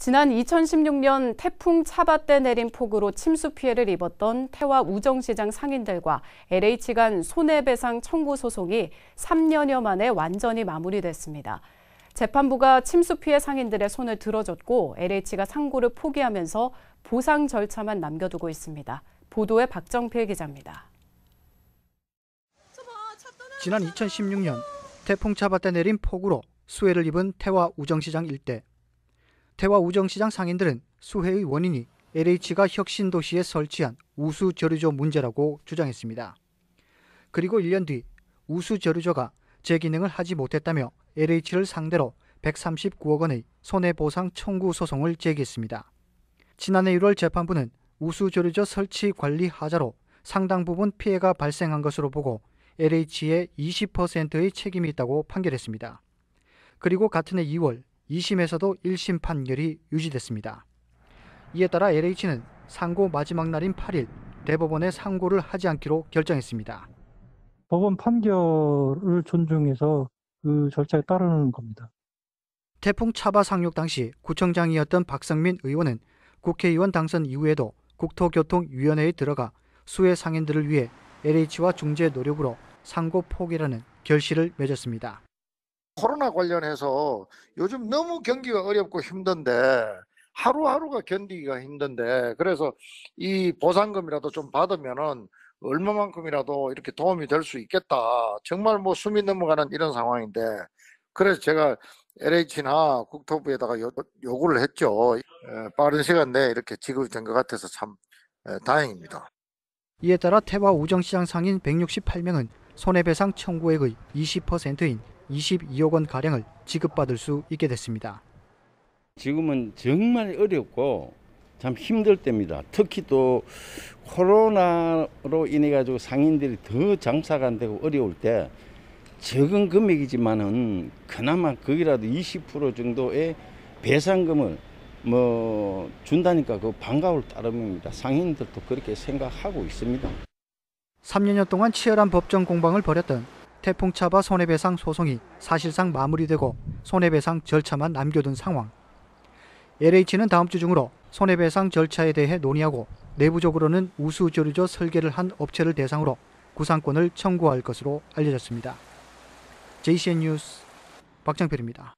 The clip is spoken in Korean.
지난 2016년 태풍 차바 때 내린 폭우로 침수 피해를 입었던 태화 우정시장 상인들과 LH 간 손해배상 청구 소송이 3년여 만에 완전히 마무리됐습니다. 재판부가 침수 피해 상인들의 손을 들어줬고 LH가 상고를 포기하면서 보상 절차만 남겨두고 있습니다. 보도에 박정필 기자입니다. 지난 2016년 태풍 차바 때 내린 폭우로 수해를 입은 태화 우정시장 일대 태와 우정시장 상인들은 수혜의 원인이 LH가 혁신도시에 설치한 우수저류조 문제라고 주장했습니다. 그리고 1년 뒤 우수저류조가 재기능을 하지 못했다며 LH를 상대로 139억 원의 손해보상 청구 소송을 제기했습니다. 지난해 1월 재판부는 우수조류조 설치 관리 하자로 상당 부분 피해가 발생한 것으로 보고 LH의 20%의 책임이 있다고 판결했습니다. 그리고 같은 해 2월 2심에서도 1심 판결이 유지됐습니다. 이에 따라 LH는 상고 마지막 날인 8일 대법원에 상고를 하지 않기로 결정했습니다. 법원 판결을 존중해서 그 절차에 따르는 겁니다. 태풍 차바 상륙 당시 구청장이었던 박성민 의원은 국회의원 당선 이후에도 국토교통위원회에 들어가 수해 상인들을 위해 LH와 중재 노력으로 상고 포기라는 결실을 맺었습니다. 코로나 관련해서 요즘 너무 경기가 어렵고 힘든데 하루하루가 견디기가 힘든데 그래서 이 보상금이라도 좀 받으면은 얼마만큼이라도 이렇게 도움이 될 수 있겠다. 정말 뭐 숨이 넘어가는 이런 상황인데 그래서 제가 LH나 국토부에다가 요, 요구를 했죠. 예, 빠른 시간 내에 이렇게 지급된 이것 같아서 참 예, 다행입니다. 이에 따라 태화 우정시장 상인 168명은 손해배상 청구액의 20%인 22억 원 가량을 지급받을 수 있게 됐습니다. 지금은 정말 어렵고 참 힘들 때입니다. 특히 또 코로나로 인해 가지고 상인들이 더 장사가 안 되고 어려울 때 적은 금액이지만은 그나마 거기라도 20% 정도의 배상금을 뭐 준다니까 그 반가울 따름입니다. 상인들도 그렇게 생각하고 있습니다. 3년여 동안 치열한 법정 공방을 벌였던 태풍차바 손해배상 소송이 사실상 마무리되고 손해배상 절차만 남겨둔 상황. LH는 다음 주 중으로 손해배상 절차에 대해 논의하고 내부적으로는 우수조리조 설계를 한 업체를 대상으로 구상권을 청구할 것으로 알려졌습니다. JCN 뉴스 박정필입니다.